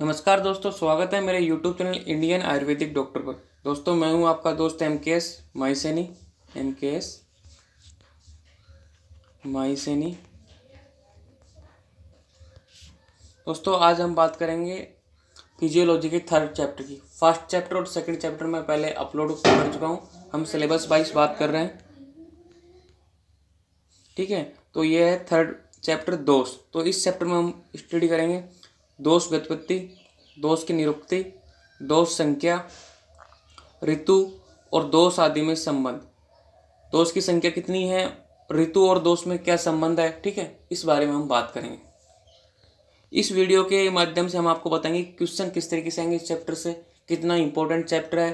नमस्कार दोस्तों स्वागत है मेरे YouTube channel Indian ayurvedic doctor पर दोस्तों मैं हूं आपका दोस्त M K S Maiseni M K S Maiseni दोस्तों आज हम बात करेंगे फिजियोलॉजी के थर्ड चैप्टर की फर्स्ट चैप्टर और सेकंड चैप्टर में पहले अपलोड कर चुका हूं हम सिलेबस वाइज बात कर रहे हैं ठीक है तो ये है थर्ड चैप्टर दोस्त तो इस चैप्टर में हम स्टडी करेंगे दोष गतिपत्ति दोष की निरुक्ति दोष संख्या ऋतु और दोष आदि में संबंध दोष की संख्या कितनी है ऋतु और दोष में क्या संबंध है ठीक है इस बारे में हम बात करेंगे इस वीडियो के माध्यम से हम आपको बताएंगे क्वेश्चन किस तरीके से आएंगे इस चैप्टर से कितना इंपॉर्टेंट चैप्टर है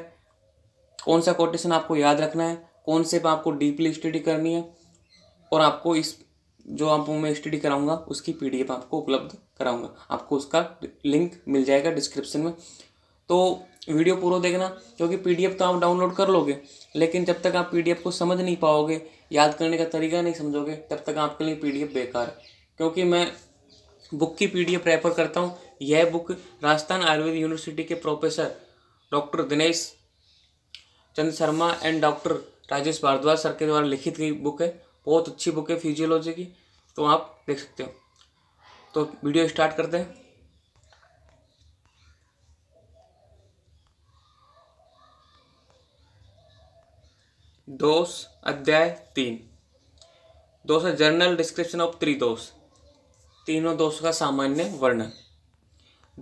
कौन सा कोटेशन आपको याद रखना है कौन से पर आपको डीपली स्टडी करनी है और आपको इस जो आप मैं स्टडी कराऊंगा उसकी पीडीएफ आपको उपलब्ध कराऊंगा आपको उसका लिंक मिल जाएगा डिस्क्रिप्शन में तो वीडियो पूरा देखना क्योंकि पी तो आप डाउनलोड कर लोगे लेकिन जब तक आप पी को समझ नहीं पाओगे याद करने का तरीका नहीं समझोगे तब तक आपके लिए पी बेकार है क्योंकि मैं बुक की पी डी रेफर करता हूँ यह बुक राजस्थान आयुर्वेद यूनिवर्सिटी के professor doctor Dinesh Chand Sharma and doctor Rajesh Bhardwaj sir के द्वारा लिखित गई बुक है बहुत अच्छी बुक है फिजियोलॉजी की तो आप देख सकते हो तो वीडियो स्टार्ट करते हैं दोष अध्याय तीन दोष है जर्नल डिस्क्रिप्शन ऑफ त्रिदोष तीनों दोष का सामान्य वर्णन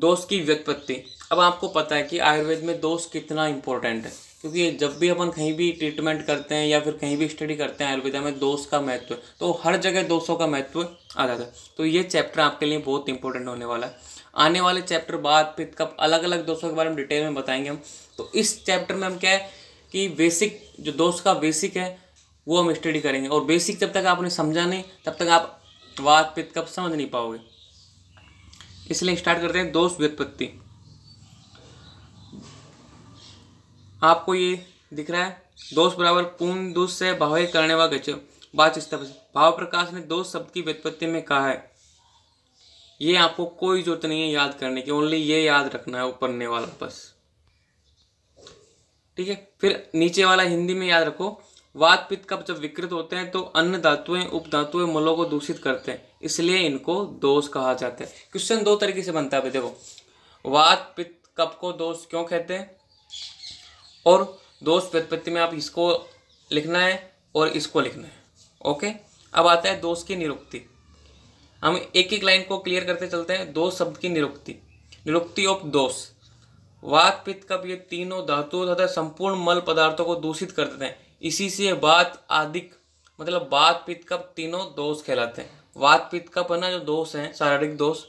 दोष की व्युत्पत्ति अब आपको पता है कि आयुर्वेद में दोष कितना इंपॉर्टेंट है क्योंकि जब भी अपन कहीं भी ट्रीटमेंट करते हैं या फिर कहीं भी स्टडी करते हैं आयुर्वेदा में दोस्त का महत्व तो हर जगह दोषों का महत्व आ जाता है तो ये चैप्टर आपके लिए बहुत इंपॉर्टेंट होने वाला है आने वाले चैप्टर बाद पित्त कप अलग अलग दोषों के बारे में डिटेल में बताएंगे हम तो इस चैप्टर में हम क्या है कि बेसिक जो दोष का बेसिक है वो हम स्टडी करेंगे और बेसिक जब तक आपने समझा नहीं तब तक आप वात पित्त कप समझ नहीं पाओगे इसलिए स्टार्ट करते हैं दोष व्युत्पत्ति आपको ये दिख रहा है दोष बराबर पूर्ण दोष से भाव करने व गच बाच भाव प्रकाश ने दोष शब्द की व्युत्पत्ति में कहा है ये आपको कोई जरूरत नहीं है याद करने की ओनली ये याद रखना है ऊपरने वाला बस ठीक है फिर नीचे वाला हिंदी में याद रखो वात पित्त कप जब विकृत होते हैं तो अन्य धातुएं उपधातुएं मलों को दूषित करते हैं इसलिए इनको दोष कहा जाता है क्वेश्चन दो तरीके से बनता है देखो वात पित्त कप को दोष क्यों कहते हैं और दोष व्युत्पत्ति में आप इसको लिखना है और इसको लिखना है ओके अब आता है दोष की निरुक्ति हम एक एक लाइन को क्लियर करते चलते हैं दो शब्द की निरुक्ति निरुक्ति ऑफ दोष वात पित्त कप ये तीनों धातु तथा संपूर्ण मल पदार्थों को दूषित कर देते हैं इसी से बात आदिक मतलब बात पित्त कप तीनों दोष कहलाते हैं वात पित्त कप है ना जो दोष हैं शारीरिक दोष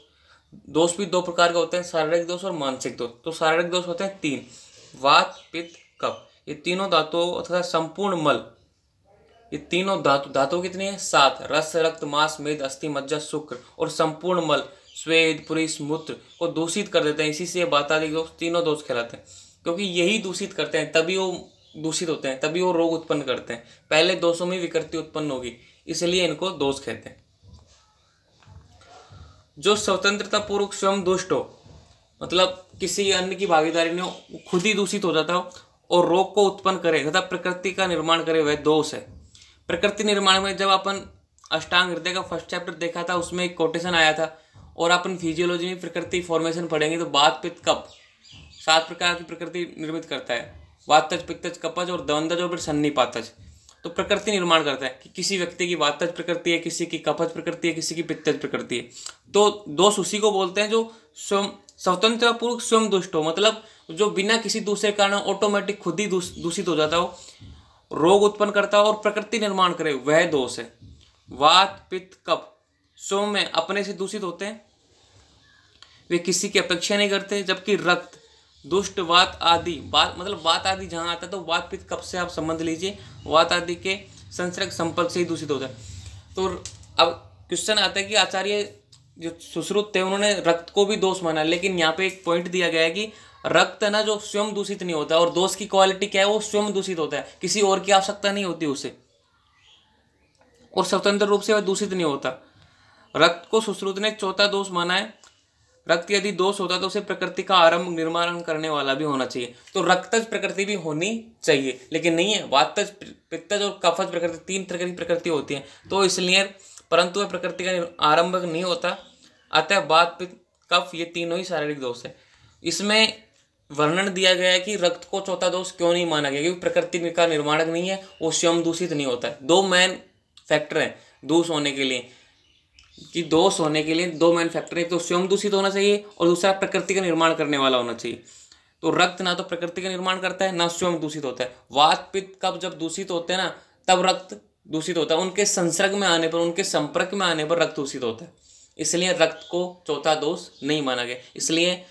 दोष भी दो प्रकार के होते हैं शारीरिक दोष और मानसिक दोष तो शारीरिक दोष होते हैं तीन वात पित्त कफ ये तीनों धातु तथा संपूर्ण मल ये तीनों धातु धातु कितनी है सात रस रक्त मांस मेद अस्थि मज्जा शुक्र और संपूर्ण मल स्वेद पुरुष मूत्र को दूषित कर देते हैं इसी से बातादी दोष तीनों दोष खिलाते हैं क्योंकि यही दूषित करते हैं तभी वो दूषित होते हैं तभी वो रोग उत्पन्न करते हैं पहले दोषों में विकृति उत्पन्न होगी इसलिए इनको दोष कहते हैं जो स्वतंत्रता पूर्वक स्वयं दुष्ट हो मतलब किसी अन्य की भागीदारी ने खुद ही दूषित हो जाता हो और रोग को उत्पन्न करे तथा प्रकृति का निर्माण करे वह दोष है प्रकृति निर्माण में जब अपन अष्टांग हृदय का फर्स्ट चैप्टर देखा था उसमें एक कोटेशन आया था और अपन फिजियोलॉजी में प्रकृति फॉर्मेशन पढ़ेंगे तो बात पित्त कप सात प्रकार की प्रकृति निर्मित करता है वातज पित्तज कपज और दवंदज और फिर सन्नी पातज तो प्रकृति निर्माण करता है कि किसी व्यक्ति की वातज प्रकृति है किसी की कपज प्रकृति है किसी की पित्तज प्रकृति है तो दोष उसी को बोलते हैं जो स्वयं स्वतंत्र पूर्व स्वयं दुष्ट हो मतलब जो बिना किसी दूसरे कारण ऑटोमेटिक खुद ही दूषित हो जाता हो रोग उत्पन्न करता हो और प्रकृति निर्माण करे वह दोष है वात पित्त कप सोम में अपने से दूषित होते हैं वे किसी की अपेक्षा नहीं करते जबकि रक्त दुष्ट वात आदि बात मतलब वात आदि जहाँ आता है तो वात पित्त कप से आप संबंध लीजिए वात आदि के संसर्ग संपर्क से ही दूषित होता है तो अब क्वेश्चन आता है कि आचार्य जो सुश्रुत थे उन्होंने रक्त को भी दोष माना लेकिन यहाँ पे एक पॉइंट दिया गया है कि रक्त है ना जो स्वयं दूषित नहीं होता और दोष की क्वालिटी क्या है वो स्वयं दूषित होता है किसी और की आवश्यकता नहीं होती उसे और स्वतंत्र रूप से वह दूषित नहीं होता रक्त को सुश्रुत ने चौथा दोष माना है रक्त यदि दोष होता तो उसे प्रकृति का आरंभ निर्माण करने वाला भी होना चाहिए तो रक्तज प्रकृति भी होनी चाहिए लेकिन नहीं है वातज पित्तज और कफज प्रकृति तीन तरह की प्रकृति होती है तो इसलिए परंतु वह प्रकृति का आरंभ नहीं होता अतः वात पित्त कफ ये तीनों ही शारीरिक दोष है इसमें वर्णन दिया गया है कि रक्त को चौथा दोष क्यों नहीं माना गया क्योंकि प्रकृति का निर्माणक नहीं है वो स्वयं दूषित नहीं होता है दो मेन फैक्टर हैं दोष होने के लिए कि दोष होने के लिए दो मेन फैक्टर एक तो स्वयं दूषित होना चाहिए और दूसरा प्रकृति का निर्माण करने वाला होना चाहिए तो रक्त ना तो प्रकृति का निर्माण करता है ना स्वयं दूषित होता है वात पित्त कब जब दूषित होते हैं ना तब रक्त दूषित होता है उनके संसर्ग में आने पर उनके संपर्क में आने पर रक्त दूषित होता है इसलिए रक्त को चौथा दोष नहीं माना गया इसलिए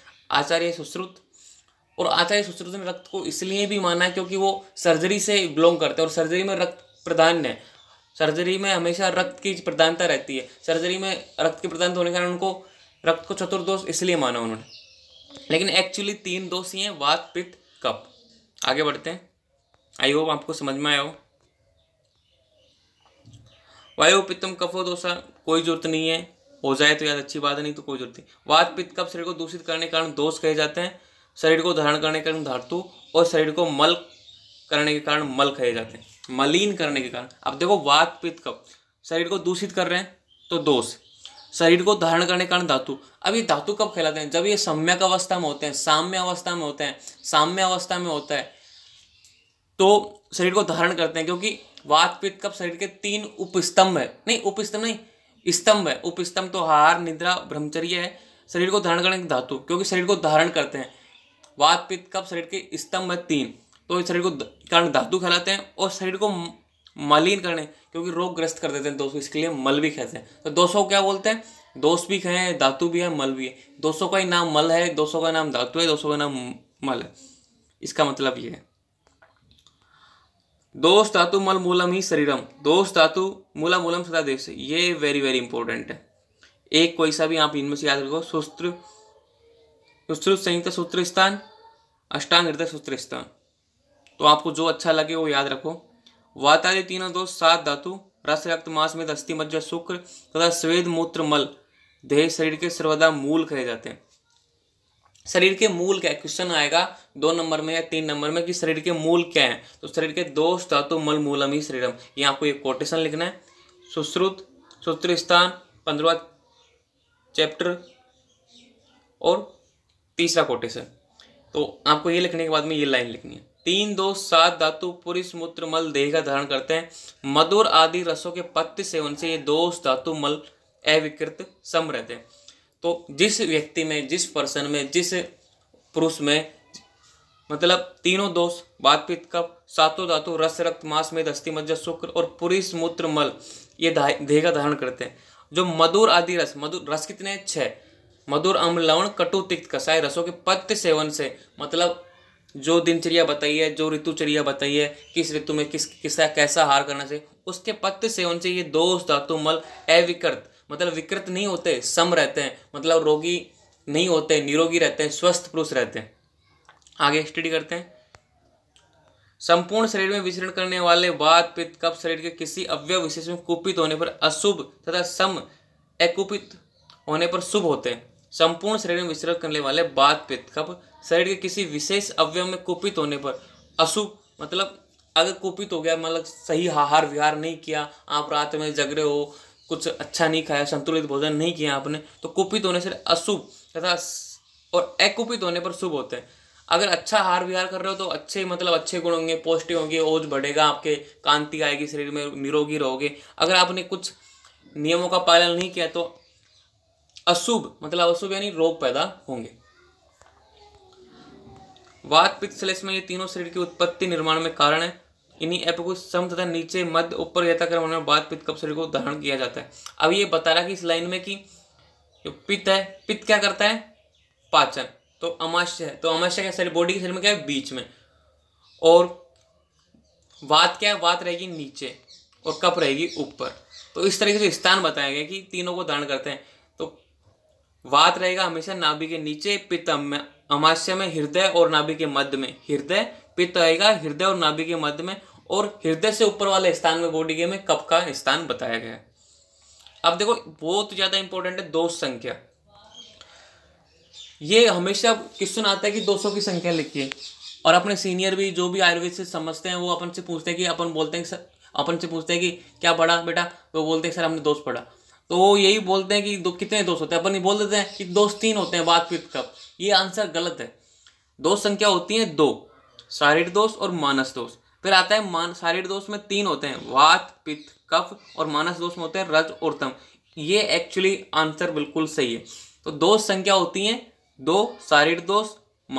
आचार्य सुश्रुत और आचार्य सुश्रुत ने रक्त को इसलिए भी माना है क्योंकि वो सर्जरी से बिलोंग करते हैं और सर्जरी में रक्त प्रधान है सर्जरी में हमेशा रक्त की प्रधानता रहती है सर्जरी में रक्त की प्रधानता होने के कारण उनको रक्त को चतुर्दोष इसलिए माना उन्होंने लेकिन एक्चुअली तीन दोष ही हैं वात पित्त कप आगे बढ़ते हैं आई होप आपको समझ में आया हो वायु पित्तम कफो दोषा कोई जरूरत नहीं है हो जाए तो याद अच्छी बात है नहीं तो कोई जरूरत नहीं वात पित्त कप शरीर को दूषित करने के कारण दोष कहे जाते हैं शरीर को धारण करने के कारण धातु और शरीर को मल करने के कारण मल कहे जाते हैं मलिन करने के कारण अब देखो वात पित्त कब शरीर को दूषित कर रहे हैं तो दोष शरीर को धारण करने के कारण धातु अब ये धातु कब खिलाते हैं जब ये सम्यक अवस्था में होते हैं साम्य अवस्था में होते हैं साम्य अवस्था में होता है तो शरीर को धारण करते हैं क्योंकि वात पित्त कब शरीर के तीन उपस्तंभ है नहीं उपस्तंभ नहीं स्तंभ है उपस्तंभ तो हार निद्रा ब्रह्मचर्य है शरीर को धारण करने की धातु क्योंकि शरीर को धारण करते हैं वात पित्त कब शरीर के स्तंभ तीन तो इस शरीर को कारण धातु कहलाते हैं और शरीर को मलिन करने क्योंकि रोग ग्रस्त कर देते हैं दोस्तों इसके लिए मल भी कहते हैं तो दोस्तों क्या बोलते हैं दोष भी कहें धातु भी है मल भी है दोस्तों का ही नाम मल है दोस्तों का नाम धातु है दोस्तों का नाम मल है इसका मतलब ये है दोष धातु मल मूलम ही शरीरम दोष धातु मूला मूलम सदा से ये वेरी वेरी इंपॉर्टेंट है एक कोई सा भी आप इनमें से याद रखो सूत्र श्रुत संहिता सूत्र स्थान अष्टांग हृदय सूत्र स्थान तो आपको जो अच्छा लगे वो याद रखो वातादि तीनों दोष सात धातु रस रक्त मास में अस्थि मज्जा शुक्र तथा स्वेद मूत्र मल देह शरीर के सर्वदा मूल कहे जाते हैं शरीर के मूल क्या क्वेश्चन आएगा दो नंबर में या तीन नंबर में कि शरीर के मूल क्या है तो शरीर के दोष धातु मल मूलम ही शरीरम यहाँ आपको एक कोटेशन लिखना है सुश्रुत सूत्र स्थान पंद्रवा चैप्टर और तीसरा कोटेशन तो आपको ये लिखने के बाद में ये लाइन लिखनी है तीन दो सात धातु पुरुष मूत्र मल देह का धारण करते हैं मधुर आदि रसों के पत्य से ये दोष धातु मल अविकृत सम रहते हैं तो जिस व्यक्ति में जिस पर्सन में जिस पुरुष में मतलब तीनों दोष बातपीत कप सातों धातु रस रक्त मास में दस्ती मज्जा शुक्र और पुरुष मूत्र मल ये देह का धारण करते हैं जो मधुर आदि रस मधुर रस कितने हैं छः मधुर अम्ल लवण कटु तिक्त कसाय रसों के पत्य सेवन से मतलब जो दिनचर्या बताई है जो ऋतुचर्या बताई है किस ऋतु में किस किसका कैसा हार करना चाहिए उसके पत्य सेवन से ये दोष धातु मल अविकृत मतलब विकृत नहीं होते सम रहते हैं मतलब रोगी नहीं होते निरोगी रहते हैं स्वस्थ पुरुष रहते हैं आगे स्टडी करते हैं संपूर्ण शरीर में विचरण करने वाले वात पित्त कप शरीर के किसी अवयव विशेष में कुपित होने पर अशुभ तथा सम अकुपित होने पर शुभ होते हैं संपूर्ण शरीर में विसर्ग करने वाले बाद पित्त कब शरीर के किसी विशेष अवयव में कुपित होने पर अशुभ मतलब अगर कुपित हो गया मतलब सही आहार विहार नहीं किया आप रात में जग रहे हो कुछ अच्छा नहीं खाया संतुलित भोजन नहीं किया आपने तो कुपित होने से अशुभ तथा और अकुपित होने पर शुभ होते हैं अगर अच्छा हार विहार कर रहे हो तो अच्छे मतलब अच्छे गुण होंगे पौष्टिक होंगे ओज बढ़ेगा आपके कांति आएगी शरीर में निरोगी रहोगे अगर आपने कुछ नियमों का पालन नहीं किया तो अशुभ मतलब अशुभ यानी रोग पैदा होंगे वात पित्त में ये तीनों शरीर की उत्पत्ति निर्माण में कारण है इन्हीं ऐप को सम तथा नीचे मध्य ऊपर यथाक्रम में वात पित्त कप शरीर को धारण किया जाता है अब ये बता रहा कि इस लाइन में कि जो पित्त है पित्त क्या करता है पाचन तो अमाश्य है तो अमाश्य क्या शरीर बॉडी के शरीर में क्या है बीच में और वात क्या है वात रहेगी नीचे और कप रहेगी ऊपर तो इस तरीके से स्थान बताया गया कि तीनों को धारण करते हैं वात रहेगा हमेशा नाभि के नीचे पितम में अमाश्य में हृदय और नाभि के मध्य में हृदय पित्त रहेगा हृदय और नाभि के मध्य में और हृदय से ऊपर वाले स्थान में बॉडी के में कप का स्थान बताया गया अब देखो बहुत ज़्यादा इंपॉर्टेंट है दो संख्या ये हमेशा क्वेश्चन आता है कि 200 की संख्या लिखिए और अपने सीनियर भी जो भी आयुर्वेद से समझते हैं वो अपन से पूछते हैं कि अपन बोलते हैं सर अपन से पूछते हैं कि क्या पढ़ा बेटा वो बोलते हैं सर हमने दोस्त पढ़ा तो वो यही बोलते हैं कि दो कितने दोस्त होते हैं अपन ये बोल देते हैं कि दोस्त तीन होते हैं बातचीत कब ये आंसर गलत है दोस्त संख्या होती है दो शारीरिक दोस्त और मानस दोस्त फिर आता है मान शारीरिक दोस्त में तीन होते हैं वात पित्त कफ और मानस दोस्त में होते हैं रज और तम ये एक्चुअली आंसर बिल्कुल सही है तो दो संख्या होती है दो शारीरिक दोष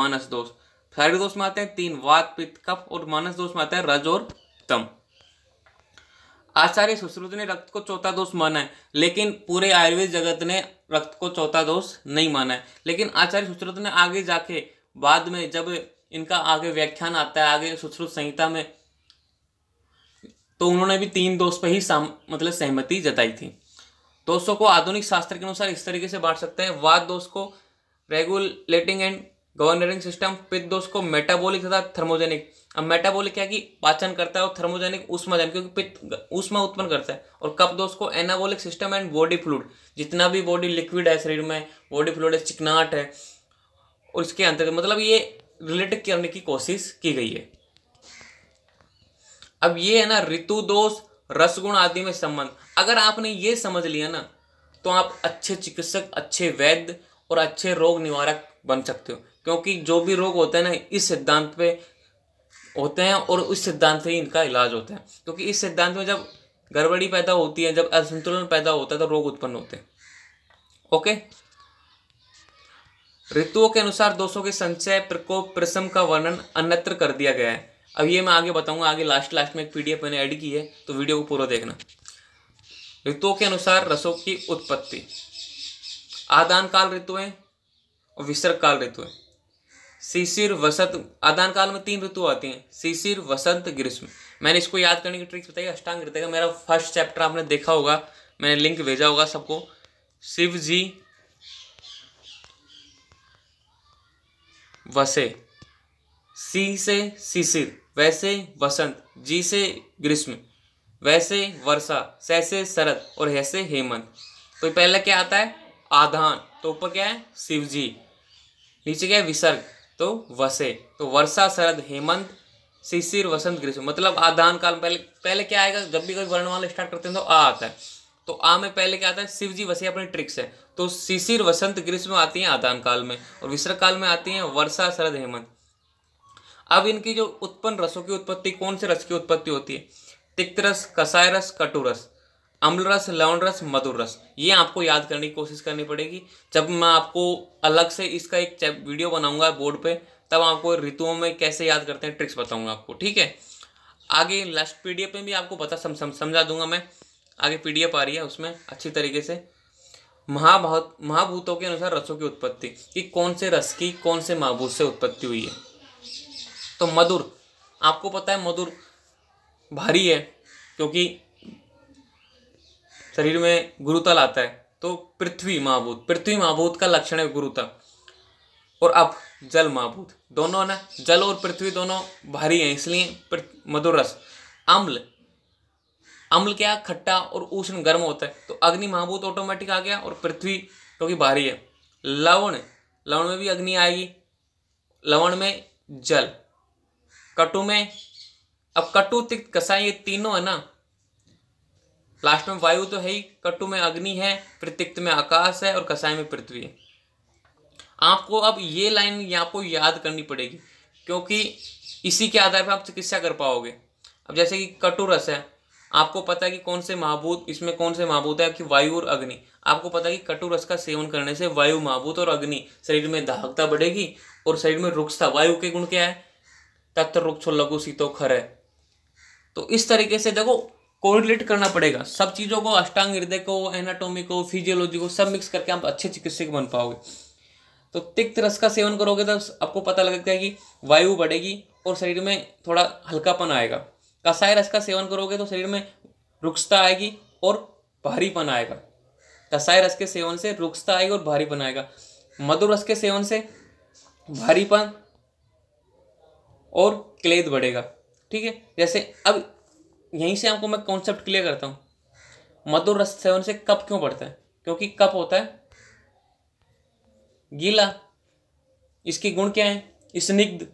मानस दोष शारीरिक दोष में आते हैं तीन वात पित्त कफ और मानस दोष में आते हैं रज और तम आचार्य सुश्रुत ने रक्त को चौथा दोष माना है लेकिन पूरे आयुर्वेद जगत ने रक्त को चौथा दोष नहीं माना है लेकिन आचार्य सुश्रुत ने आगे जाके बाद में जब इनका आगे व्याख्यान आता है आगे सुश्रुत संहिता में तो उन्होंने भी तीन दोष पर ही मतलब सहमति जताई थी दोषों को आधुनिक शास्त्र के अनुसार इस तरीके से बांट सकते हैं वाद दोष को रेगुलेटिंग एंड गवर्नरिंग सिस्टम पित्त दोष को मेटाबॉलिक तथा थर्मोजेनिक अब मेटाबोलिक क्या कि पाचन करता है और थर्मोजेनिक उष्मा जन क्योंकि पित्त उष्मा उत्पन्न करता है और कब दोष को anabolic system and body fluid जितना भी बॉडी लिक्विड है शरीर में बॉडी फ्लूड है चिकनाहट है और इसके अंतर्गत मतलब ये रिलेटेड करने की कोशिश की गई है अब ये है ना ऋतु दोष रसगुण आदि में संबंध अगर आपने ये समझ लिया ना तो आप अच्छे चिकित्सक अच्छे वैद्य और अच्छे रोग निवारक बन सकते हो क्योंकि जो भी रोग होता है ना इस सिद्धांत पे होते हैं और उस सिद्धांत से ही इनका इलाज होता है क्योंकि इस सिद्धांत में जब गड़बड़ी पैदा होती है जब असंतुलन पैदा होता है तो रोग उत्पन्न होते हैं ओके ऋतुओं के अनुसार दोषों के संचय प्रकोप प्रसम का वर्णन अन्यत्र कर दिया गया है अब ये मैं आगे बताऊंगा आगे लास्ट लास्ट में एक पीडीएफ मैंने ऐड की है तो वीडियो को पूरा देखना ऋतुओं के अनुसार रसों की उत्पत्ति आदान काल ऋतुएं और विसर्ग काल ऋतुएं शिशिर वसंत आदान काल में तीन ऋतु आती हैं शिशिर वसंत ग्रीष्म मैंने इसको याद करने की ट्रिक्स बताई अष्टांग हृदय का मेरा फर्स्ट चैप्टर आपने देखा होगा मैंने लिंक भेजा होगा सबको शिव जी वसे सी से शिशिर वैसे वसंत जी से ग्रीष्म वैसे वर्षा सैसे शरद और हैसे हेमंत तो पहला क्या आता है आधान तो ऊपर क्या है शिव जी नीचे क्या है विसर्ग तो वसे तो वर्षा शरद हेमंत शिशिर वसंत ग्रीष्म मतलब आदान काल पहले पहले क्या आएगा जब भी कोई वर्णमाला स्टार्ट करते हैं तो आ आता है तो आ में पहले क्या आता है शिव जी वसे अपनी ट्रिक्स है तो शिशिर वसंत ग्रीष्म आती हैं आदान काल में और विसर्ग काल में आती हैं वर्षा शरद हेमंत अब इनकी जो उत्पन्न रसों की उत्पत्ति कौन से रस की उत्पत्ति होती है तिक्त रस कसाय रस कटुरस अम्ल रस लवण रस मधुर रस ये आपको याद करने की कोशिश करनी पड़ेगी जब मैं आपको अलग से इसका एक वीडियो बनाऊंगा बोर्ड पे तब आपको ऋतुओं में कैसे याद करते हैं ट्रिक्स बताऊंगा आपको ठीक है आगे लास्ट पी डी भी आपको पता सम, सम, समझा दूंगा मैं आगे पीडीएफ आ रही है उसमें अच्छी तरीके से महाभूत महाभूतों के अनुसार रसों की उत्पत्ति कि कौन से रस की कौन से महाभूत से उत्पत्ति हुई है तो मधुर आपको पता है मधुर भारी है क्योंकि शरीर में गुरुतल आता है तो पृथ्वी महाभूत पृथ्वी महाभूत का लक्षण है गुरुतल और अब जल महाभूत दोनों ना जल और पृथ्वी दोनों भारी हैं इसलिए मधुर रस अम्ल अम्ल क्या खट्टा और उष्ण गर्म होता है तो अग्नि महाभूत ऑटोमेटिक आ गया और पृथ्वी क्योंकि तो भारी है लवण लवण में भी अग्नि आएगी लवण में जल कटु में अब कटु तिक्त कसा ये तीनों है ना लास्ट में वायु तो है ही कट्टू में अग्नि है प्रतिक्त में आकाश है और कसाई में पृथ्वी है आपको अब ये लाइन यहाँ को याद करनी पड़ेगी क्योंकि इसी के आधार पर आप चिकित्सा कर पाओगे अब जैसे कि कटु रस है आपको पता है कि कौन से महाभूत इसमें कौन से महाभूत है कि वायु और अग्नि आपको पता है कि कटु रस का सेवन करने से वायु महाभूत और अग्नि शरीर में दाहकता बढ़ेगी और शरीर में रुक्षता वायु के गुण क्या है तत्व रुक्ष लघु सीतो खर है तो इस तरीके से देखो कोरिलेट करना पड़ेगा सब चीज़ों को अष्टांग हृदय को एनाटोमी को फिजियोलॉजी को सब मिक्स करके आप अच्छे चिकित्सक बन पाओगे तो तिक्त रस का सेवन करोगे तो आपको पता लग है कि वायु बढ़ेगी और शरीर में थोड़ा हल्कापन आएगा कसाय रस का सेवन करोगे तो शरीर में रुक्षता आएगी और भारीपन आएगा कसाय रस के सेवन से रुक्षता आएगी और भारीपन आएगा मधुर रस के सेवन से भारीपन और क्लेद बढ़ेगा ठीक है जैसे अब यहीं से आपको मैं कॉन्सेप्ट क्लियर करता हूँ मधुर रस सेवन से कप क्यों बढ़ता है क्योंकि कप होता है गीला इसके गुण क्या है स्निग्ध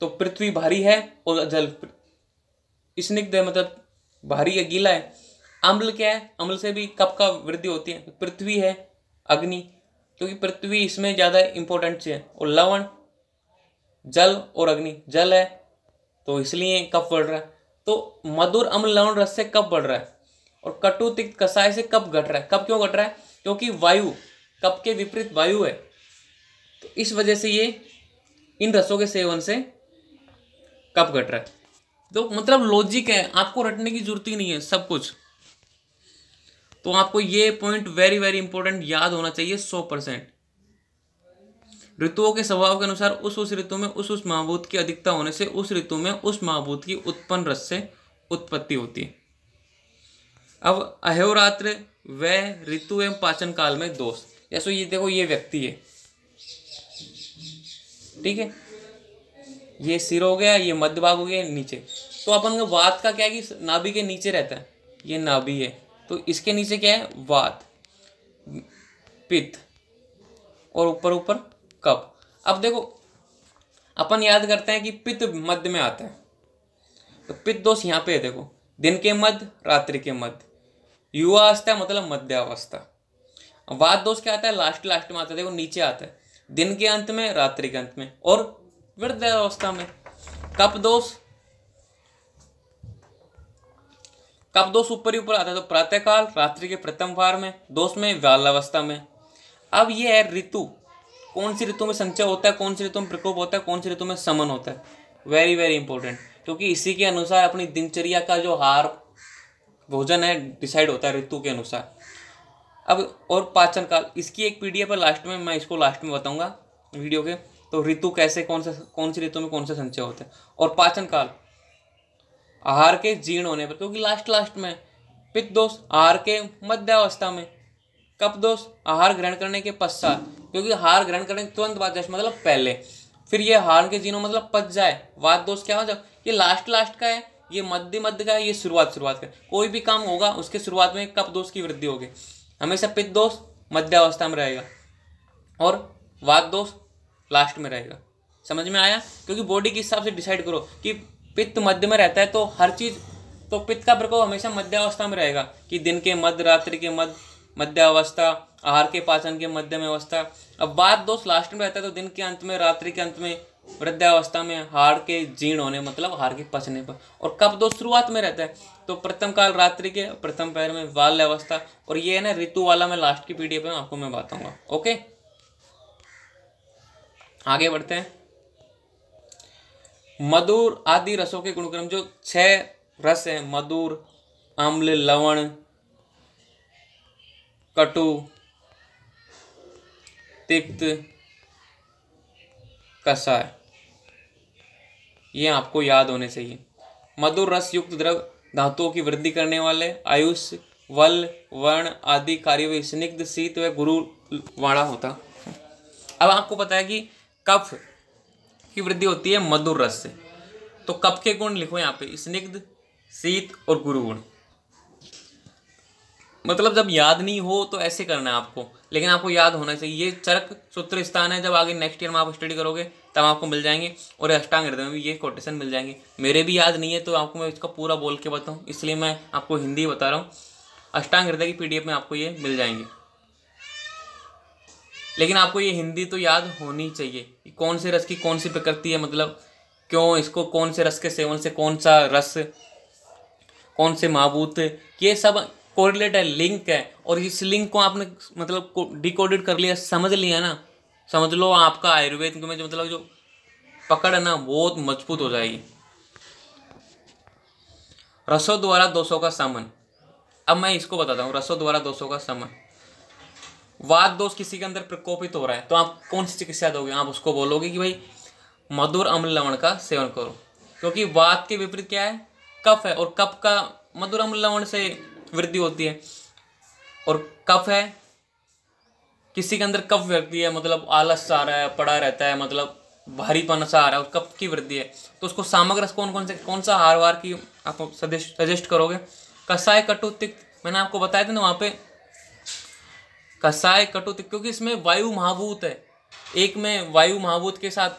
तो पृथ्वी भारी है और जल स्निग्ध है मतलब भारी या गीला है अम्ल क्या है अम्ल से भी कप का वृद्धि होती है पृथ्वी है अग्नि क्योंकि पृथ्वी इसमें ज़्यादा इंपॉर्टेंट है और लवण जल और अग्नि जल है तो इसलिए कप बढ़ रहा है तो मधुर अम्ल लवण रस से कब बढ़ रहा है और कटु तिक्त कसाय से कब घट रहा है कब क्यों घट रहा है क्योंकि वायु कप के विपरीत वायु है तो इस वजह से ये इन रसों के सेवन से कब घट रहा है तो मतलब लॉजिक है आपको रटने की जरूरत ही नहीं है सब कुछ तो आपको ये पॉइंट वेरी वेरी इंपॉर्टेंट याद होना चाहिए सौ परसेंट ऋतुओं के स्वभाव के अनुसार उस उस ऋतु में उस उस महाभूत की अधिकता होने से उस ऋतु में उस महाभूत की उत्पन्न रस से उत्पत्ति होती है अब अहोरात्र व ऋतु एवं पाचन काल में दोष जैसे ये देखो ये व्यक्ति है ठीक है ये सिर हो गया ये मध्य भाग हो गया नीचे तो अपन का वात का क्या है कि नाभि के नीचे रहता है ये नाभि है तो इसके नीचे क्या है वात पित्त और ऊपर ऊपर कप अब देखो अपन याद करते हैं कि पित्त मध्य में आता है तो पित्त दोष यहाँ पे है देखो दिन के मध्य रात्रि के मध्य युवा अवस्था मतलब मध्यावस्था वाद दोष क्या आता है लास्ट लास्ट में आता है देखो नीचे आता है दिन के अंत में रात्रि के अंत में और वृद्धावस्था में कप दोष कप दोष ऊपर ही ऊपर आता है तो प्रातःकाल रात्रि के प्रथम वार में दोष में व्याल अवस्था में अब ये है ऋतु कौन सी ऋतु में संचय होता है कौन सी ऋतु में प्रकोप होता है कौन सी ऋतु में समन होता है वेरी वेरी इंपॉर्टेंट क्योंकि इसी के अनुसार अपनी दिनचर्या का जो हार भोजन है डिसाइड होता है ऋतु के अनुसार अब और पाचन काल इसकी एक पी है लास्ट में मैं इसको लास्ट में बताऊंगा वीडियो के तो ऋतु कैसे कौन से कौन सी ऋतु में कौन से संचय होते हैं और पाचन काल आहार के जीर्ण होने पर क्योंकि लास्ट लास्ट में पित्त दोष आहार के मध्यावस्था में कप दोष आहार ग्रहण करने के पश्चात क्योंकि हार ग्रहण करने के तुरंत बाद जैसे मतलब पहले फिर ये हार के जीनों मतलब पच जाए वाद दोष क्या हो जाए ये लास्ट लास्ट का है ये मध्य मध्य का है ये शुरुआत शुरुआत का कोई भी काम होगा उसके शुरुआत में कप दोष की वृद्धि होगी हमेशा पित्त दोष मध्यावस्था में रहेगा और वाद दोष लास्ट में रहेगा समझ में आया क्योंकि बॉडी के हिसाब से डिसाइड करो कि पित्त मध्य में रहता है तो हर चीज़ तो पित्त का प्रकोप हमेशा मध्यावस्था में रहेगा कि दिन के मध्य रात्रि के मध्य मध्यावस्था आहार के पाचन के मध्यम अवस्था अब बात दोस्त लास्ट में रहता है तो दिन के अंत में रात्रि के अंत में वृद्धावस्था में हार के जीर्ण होने मतलब हार के पचने पर और कब दोष शुरुआत में रहता है तो प्रथम काल रात्रि के प्रथम पैर में बाल्य अवस्था और ये है ना ऋतु वाला मैं लास्ट की पीढ़ी पर आपको मैं बताऊंगा ओके आगे बढ़ते हैं मधुर आदि रसों के गुणक्रम जो छह रस हैं मधुर अम्ल लवण कटु तिक्त कसाय ये आपको याद होने चाहिए मधुर रस युक्त द्रव धातुओं की वृद्धि करने वाले आयुष वल वर्ण आदि कार्य में स्निग्ध शीत व गुरु वाणा होता अब आपको पता है कि कफ की वृद्धि होती है मधुर रस से तो कफ के गुण लिखो यहाँ पे स्निग्ध शीत और गुरु गुण मतलब जब याद नहीं हो तो ऐसे करना है आपको लेकिन आपको याद होना चाहिए ये चरक सूत्र स्थान है जब आगे नेक्स्ट ईयर में आप स्टडी करोगे तब आपको मिल जाएंगे और अष्टांग हृदय में भी ये कोटेशन मिल जाएंगे मेरे भी याद नहीं है तो आपको मैं इसका पूरा बोल के बताऊँ इसलिए मैं आपको हिंदी बता रहा हूँ अष्टांग हृदय की पी में आपको ये मिल जाएंगे लेकिन आपको ये हिंदी तो याद होनी चाहिए कौन से रस की कौन सी प्रकृति है मतलब क्यों इसको कौन से रस के सेवन से कौन सा रस कौन से महाभूत ये सब कोरिलेट है लिंक है और इस लिंक को आपने मतलब डिकोडेड कर लिया समझ लिया ना समझ लो आपका आयुर्वेद में जो मतलब जो पकड़ है ना बहुत मजबूत हो जाएगी रसो द्वारा दोषों का सामन अब मैं इसको बताता हूँ रसो द्वारा दोषों का सामन वाद दोष किसी के अंदर प्रकोपित हो रहा है तो आप कौन सी चिकित्सा दोगे आप उसको बोलोगे कि भाई मधुर अम्ल लवण का सेवन करो क्योंकि वाद के विपरीत क्या है कफ है और कफ का मधुर अम्ल लवण से वृद्धि होती है और कफ है किसी के अंदर कफ व्यक्ति है मतलब आलस आ रहा है पड़ा रहता है मतलब भारीपन सा आ रहा है और कफ की वृद्धि है तो उसको सामग्र कौन कौन से कौन सा हार वार की आप सजेस्ट करोगे कसाय कटु तिक मैंने आपको बताया था ना वहाँ पे कसाय कटु तिक क्योंकि इसमें वायु महाभूत है एक में वायु महाभूत के साथ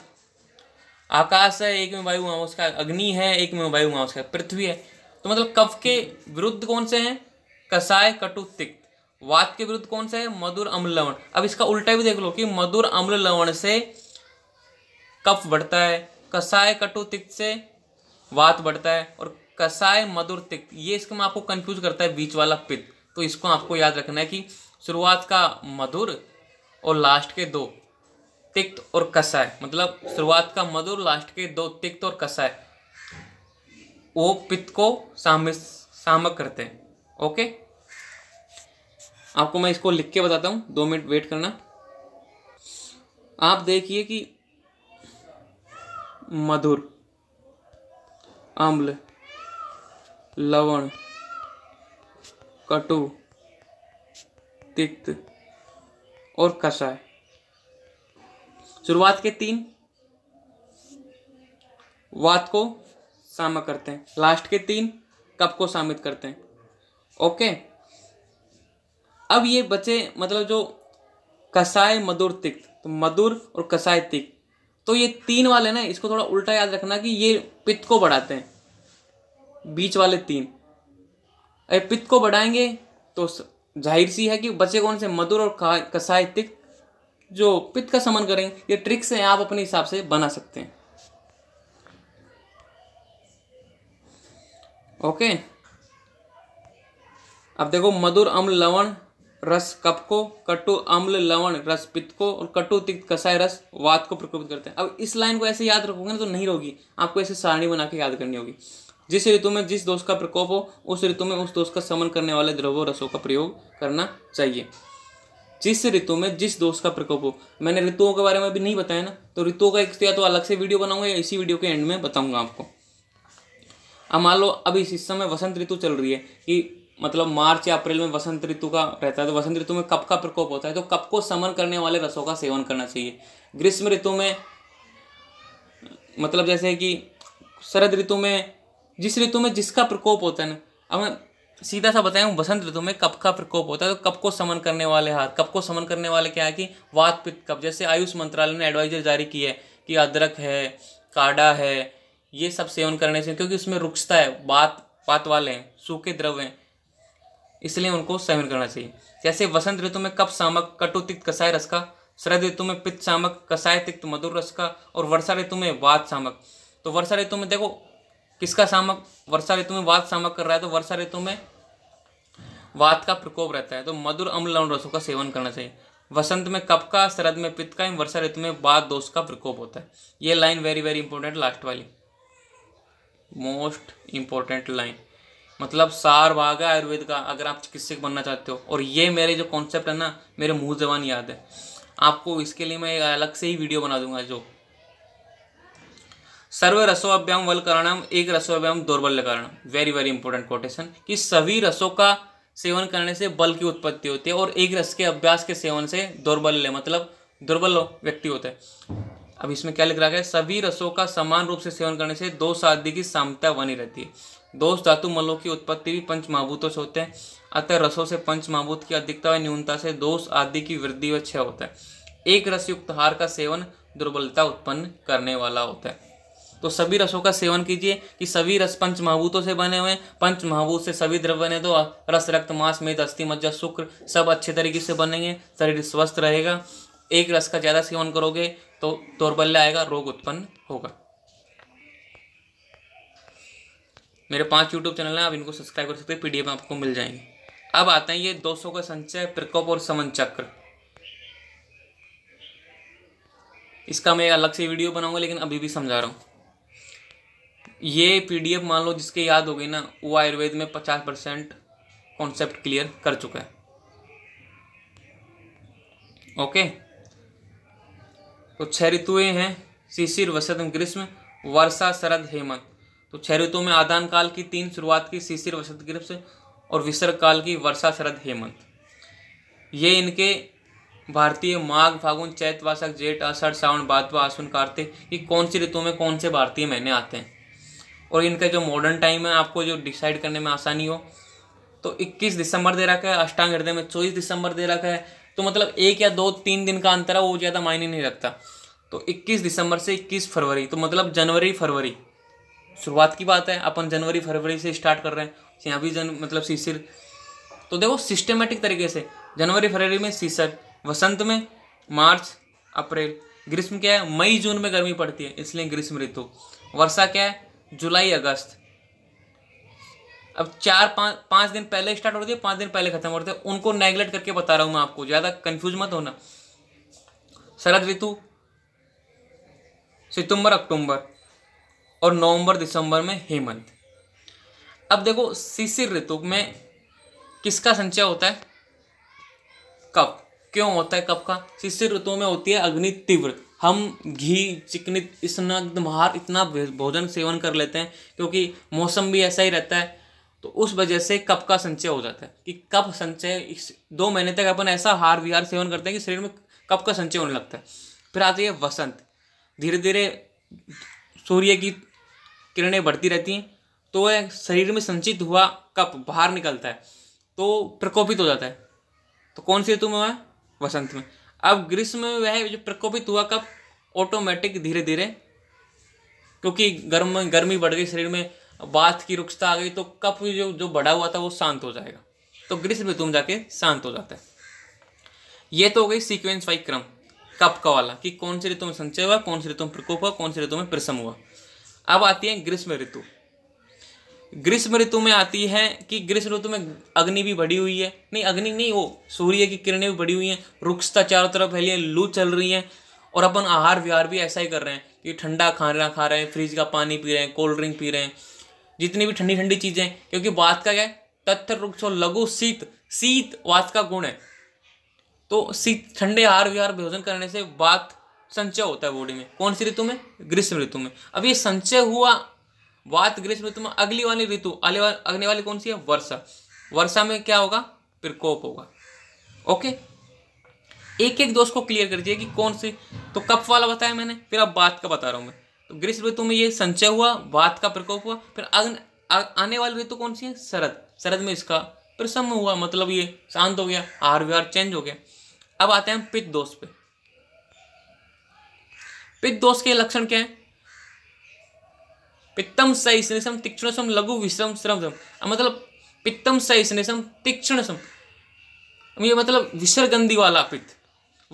आकाश है एक में वायु महाभूत का अग्नि है एक में वायु महाभूत का पृथ्वी है तो मतलब कफ के विरुद्ध कौन से हैं कसाय कटु तिक्त वात के विरुद्ध कौन से है मधुर अम्ल लवण अब इसका उल्टा भी देख लो कि मधुर अम्ल लवण से कफ बढ़ता है कसाय कटु तिक्त से वात बढ़ता है और कसाय मधुर तिक्त ये इसके में आपको कंफ्यूज करता है बीच वाला पित्त तो इसको आपको याद रखना है कि शुरुआत का मधुर और लास्ट के दो तिक्त और कसाय मतलब शुरुआत का मधुर लास्ट के दो तिक्त और कसाय वो पित्त को साम सामक करते हैं ओके आपको मैं इसको लिख के बताता हूँ दो मिनट वेट करना आप देखिए कि मधुर अम्ल लवण कटु तिक्त और कषाय शुरुआत के तीन वात को सामा करते हैं लास्ट के तीन कप को सामित करते हैं ओके अब ये बचे मतलब जो कसाय मधुर तिक्त तो मधुर और कसाय तिक्त तो ये तीन वाले ना इसको थोड़ा उल्टा याद रखना कि ये पित्त को बढ़ाते हैं बीच वाले तीन अरे पित्त को बढ़ाएंगे तो जाहिर सी है कि बचे कौन से मधुर और कसाय तिक्त जो पित्त का समन करेंगे ये ट्रिक्स हैं आप अपने हिसाब से बना सकते हैं ओके अब देखो मधुर अम्ल लवण रस कप को कटु अम्ल लवण रस पित्त को और कटु तिक्त कसाय रस वात को प्रकोपित करते हैं अब इस लाइन को ऐसे याद रखोगे ना तो नहीं रहोगी आपको ऐसे सारणी बना के याद करनी होगी जिस ऋतु में जिस दोष का प्रकोप हो उस ऋतु में उस दोष का समन करने वाले द्रवों रसों का प्रयोग करना चाहिए जिस ऋतु में जिस दोष का प्रकोप हो मैंने ऋतुओं के बारे में भी नहीं बताया ना तो ऋतुओं का एक तो या तो अलग से वीडियो बनाऊंगा या इसी वीडियो के एंड में बताऊंगा आपको अब मान लो अभी इस समय वसंत ऋतु चल रही है कि मतलब मार्च या अप्रैल में वसंत ऋतु का रहता है तो वसंत ऋतु में कप का प्रकोप होता है तो कप को समन करने वाले रसों का सेवन करना चाहिए ग्रीष्म ऋतु में मतलब जैसे कि शरद ऋतु में जिस ऋतु में जिसका प्रकोप होता है ना अब मैं सीधा सा बताएं बसंत ऋतु में कप का प्रकोप होता है तो कप को समन करने वाले हार कप को समन करने वाले क्या है कि वात पित्त कप जैसे आयुष मंत्रालय ने एडवाइजर जारी की है कि अदरक है काढ़ा है ये सब सेवन करने से क्योंकि उसमें रुक्षता है बात पात वाले हैं सूखे द्रव हैं इसलिए उनको सेवन करना चाहिए जैसे वसंत ऋतु में कप सामक कटु तिक्त कसाय रस का शरद ऋतु में पित्त सामक कसाय तिक्त मधुर रस का और वर्षा ऋतु में वात सामक तो वर्षा ऋतु में देखो किसका सामक वर्षा ऋतु में वात सामक कर रहा है तो वर्षा ऋतु में वात का प्रकोप रहता है तो मधुर अम्ल लवण रसों का सेवन करना चाहिए वसंत में कप का शरद में पित्त का वर्षा ऋतु में वात दोष का प्रकोप होता है ये line very very important last वाली मोस्ट इम्पोर्टेंट लाइन मतलब सार भाग है आयुर्वेद का अगर आप चिकित्सक बनना चाहते हो और ये मेरे जो कॉन्सेप्ट है ना मेरे मुँह जबान याद है आपको इसके लिए मैं एक अलग से ही वीडियो बना दूंगा जो सर्व रसो अभ्याम वल कारणम एक रसो अभ्याम दुर्बल कारण वेरी वेरी इंपॉर्टेंट कोटेशन कि सभी रसों का सेवन करने से बल की उत्पत्ति होती है और एक रस के अभ्यास के सेवन से दुर्बल मतलब दुर्बल व्यक्ति होता है अब इसमें क्या लिख रहा है सभी रसों का समान रूप से सेवन करने से दो साध्य की सामता बनी रहती है दोष धातु मलों की उत्पत्ति भी पंच महाभूतों से होते हैं अतः रसों से पंच महाभूत की अधिकता व न्यूनता से दोष आदि की वृद्धि व क्षय होता है एक रस युक्त हार का सेवन दुर्बलता उत्पन्न करने वाला होता है तो सभी रसों का सेवन कीजिए कि सभी रस पंच महाभूतों से बने हुए हैं पंच महाभूत से सभी द्रव्य ने तो रस रक्त मांस मेद अस्थि मज्जा शुक्र सब अच्छे तरीके से बनेंगे शरीर स्वस्थ रहेगा एक रस का ज़्यादा सेवन करोगे तो दौरबल्य आएगा रोग उत्पन्न होगा मेरे पांच यूट्यूब चैनल हैं आप इनको सब्सक्राइब कर सकते हैं पीडीएफ आपको मिल जाएंगे अब आते हैं ये 200 का संचय प्रकोप और समन चक्र इसका मैं अलग से वीडियो बनाऊंगा लेकिन अभी भी समझा रहा हूँ ये पीडीएफ मान लो जिसके याद हो गई ना वो आयुर्वेद में पचास परसेंट कॉन्सेप्ट क्लियर कर चुका है ओके तो छह ऋतुएँ हैं शिशिर वसंत ग्रीष्म वर्षा शरद हेमंत तो छह ऋतु में आदान काल की तीन शुरुआत की शिशिर वसंत ग्रीष्म और विसर्ग काल की वर्षा शरद हेमंत ये इनके भारतीय माघ फागुन चैत वासक जेठ आषाढ़ श्रावण बादवा आसुन कार्तिक ये कौन सी ऋतु में कौन से भारतीय महीने आते हैं और इनका जो मॉडर्न टाइम है आपको जो डिसाइड करने में आसानी हो तो 21 दिसंबर दे रखा है अष्टांग हृदय में 24 दिसंबर दे रखा है तो मतलब एक या दो तीन दिन का अंतर है वो ज़्यादा मायने नहीं रखता तो 21 दिसंबर से 21 फरवरी तो मतलब जनवरी फरवरी शुरुआत की बात है अपन जनवरी फरवरी से स्टार्ट कर रहे हैं तो यहाँ भी जन मतलब शीशिर तो देखो सिस्टमेटिक तरीके से जनवरी फरवरी में शीशर वसंत में मार्च अप्रैल ग्रीष्म क्या है मई जून में गर्मी पड़ती है इसलिए ग्रीष्म ऋतु वर्षा क्या है जुलाई अगस्त अब चार पाँच पाँच दिन पहले स्टार्ट होती है पाँच दिन पहले खत्म होते हैं उनको नेगलेक्ट करके बता रहा हूँ मैं आपको ज़्यादा कन्फ्यूज मत होना शरद ऋतु सितंबर अक्टूबर और नवंबर दिसंबर में हेमंत अब देखो शिशिर ऋतु में किसका संचय होता है कप क्यों होता है कप का शिशिर ऋतु में होती है अग्नि तीव्र हम घी चिकनी इतना महार इतना भोजन सेवन कर लेते हैं क्योंकि मौसम भी ऐसा ही रहता है तो उस वजह से कप का संचय हो जाता है कि कप संचय इस दो महीने तक अपन ऐसा हार विहार सेवन करते हैं कि शरीर में कप का संचय होने लगता है फिर आती है वसंत धीरे धीरे सूर्य की किरणें बढ़ती रहती हैं तो वह शरीर में संचित हुआ कप बाहर निकलता है तो प्रकोपित हो जाता है तो कौन सी ऋतु में वह वसंत में अब ग्रीष्म में वह जो प्रकोपित हुआ कप ऑटोमेटिक धीरे धीरे क्योंकि गर्म गर्मी बढ़ गई शरीर में बात की रुक्षता आ गई तो कप जो जो बढ़ा हुआ था वो शांत हो जाएगा तो ग्रीष्म ऋतु में जाके शांत हो जाता है ये तो हो गई सीक्वेंस वाई क्रम कप का वाला कि कौन सी ऋतु में संचय हुआ कौन सी ऋतु में प्रकोप हुआ कौन सी ऋतु में प्रसम हुआ अब आती है ग्रीष्म ऋतु ग्रीष्म ऋतु में आती है कि ग्रीष्म ऋतु में अग्नि भी बढ़ी हुई है नहीं अग्नि नहीं वो सूर्य की किरणें भी बढ़ी हुई हैं रुक्षता चारों तरफ फैली है लू चल रही है और अपन आहार विहार भी ऐसा ही कर रहे हैं कि ठंडा खाना खा रहे हैं फ्रिज का पानी पी रहे हैं कोल्ड ड्रिंक पी रहे हैं जितनी भी ठंडी ठंडी चीज़ें क्योंकि वात का क्या है तथ्य रुक्षो लघु शीत शीत वात का गुण है तो शीत ठंडे हार विहार भोजन करने से वात संचय होता है बॉडी में कौन सी ऋतु में ग्रीष्म ऋतु में अब ये संचय हुआ वात ग्रीष्म ऋतु में अगली वाली ऋतु अगले वाली कौन सी है वर्षा वर्षा में क्या होगा प्रकोप होगा ओके एक एक दोस्त को क्लियर कर दिए कि कौन सी तो कप वाला बताया मैंने फिर अब बात का बता रहा हूँ मैं तो ग्रीष्म ऋतु में ये संचय हुआ वात का प्रकोप हुआ फिर अग्न आने वाली ऋतु कौन सी है शरद शरद में इसका प्रसम हुआ मतलब ये शांत हो गया आहार विहार चेंज हो गया अब आते हैं पित्त दोष पे पित्त दोष के लक्षण क्या है पित्तम सही स्नेशम सम लघु विषम श्रम मतलब पित्तम सही स्नेशम सम ये मतलब विसर्गंधी वाला पित्त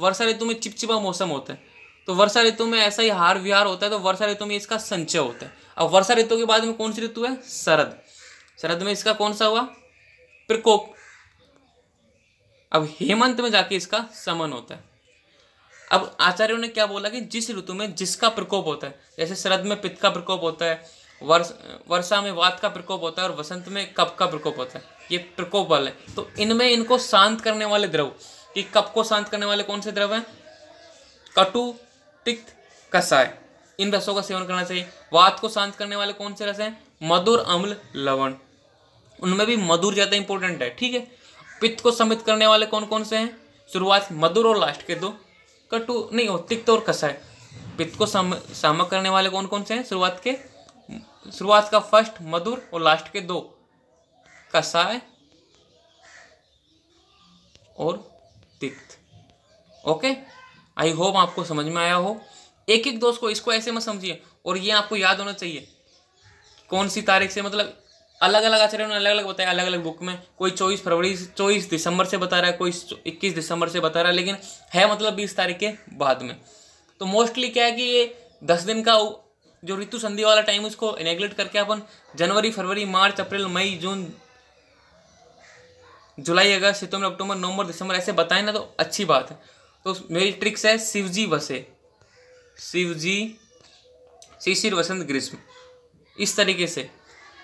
वर्षा ऋतु में चिपचिपा मौसम होता है तो वर्षा ऋतु में ऐसा ही हार विहार होता है तो वर्षा ऋतु में इसका संचय होता है अब वर्षा ऋतु के बाद में कौन सी ऋतु है शरद शरद में इसका कौन सा हुआ प्रकोप अब हेमंत में जाके इसका समन होता है अब आचार्यों ने क्या बोला कि जिस ऋतु में जिसका प्रकोप होता है जैसे शरद में पित्त का प्रकोप होता है वर्ष वर्षा में वात का प्रकोप होता है और वसंत में कप का प्रकोप होता है ये प्रकोप वाले तो इनमें इनको शांत करने वाले द्रव कि कप को शांत करने वाले कौन से द्रव हैं कटु तिक्त कसाय इन रसों का सेवन करना चाहिए वात को शांत करने वाले कौन से रस हैं मधुर अम्ल लवण उनमें भी मधुर ज़्यादा इंपॉर्टेंट है ठीक है पित्त को समित करने वाले कौन कौन से हैं शुरुआत मधुर और लास्ट के दो कटु नहीं हो तिक्त और कसाय पित्त को सम करने वाले कौन कौन से हैं शुरुआत के शुरुआत का फर्स्ट मधुर और लास्ट के दो कसाय और तिक्त ओके आई होप आपको समझ में आया हो एक एक दोस्त को इसको ऐसे मत समझिए और ये आपको याद होना चाहिए कौन सी तारीख से मतलब अलग अलग आचार्य ने अलग अलग बताया अलग अलग बुक में कोई चौबीस फरवरी चौबीस दिसंबर से बता रहा है कोई इक्कीस दिसंबर से बता रहा है लेकिन है मतलब बीस तारीख के बाद में तो मोस्टली क्या है कि ये दस दिन का जो ऋतु संधि वाला टाइम उसको नेग्लेक्ट करके अपन जनवरी फरवरी मार्च अप्रैल मई जून जुलाई अगस्त सितंबर अक्टूबर नवंबर दिसंबर ऐसे बताएं ना तो अच्छी बात है तो मेरी ट्रिक्स है शिवजी वसे शिवजी शिशिर वसंत ग्रीष्म इस तरीके से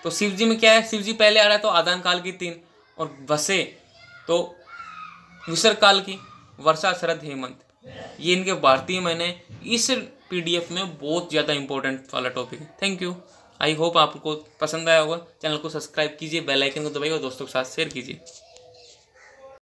तो शिवजी में क्या है शिवजी पहले आ रहा है तो आदान काल की तीन और वसे तो विसर्ग काल की वर्षा शरद हेमंत ये इनके भारतीय मैंने इस पीडीएफ में बहुत ज़्यादा इंपॉर्टेंट वाला टॉपिक है थैंक यू आई होप आपको पसंद आया होगा चैनल को सब्सक्राइब कीजिए बेल आइकन को दबाइए और दोस्तों के साथ शेयर कीजिए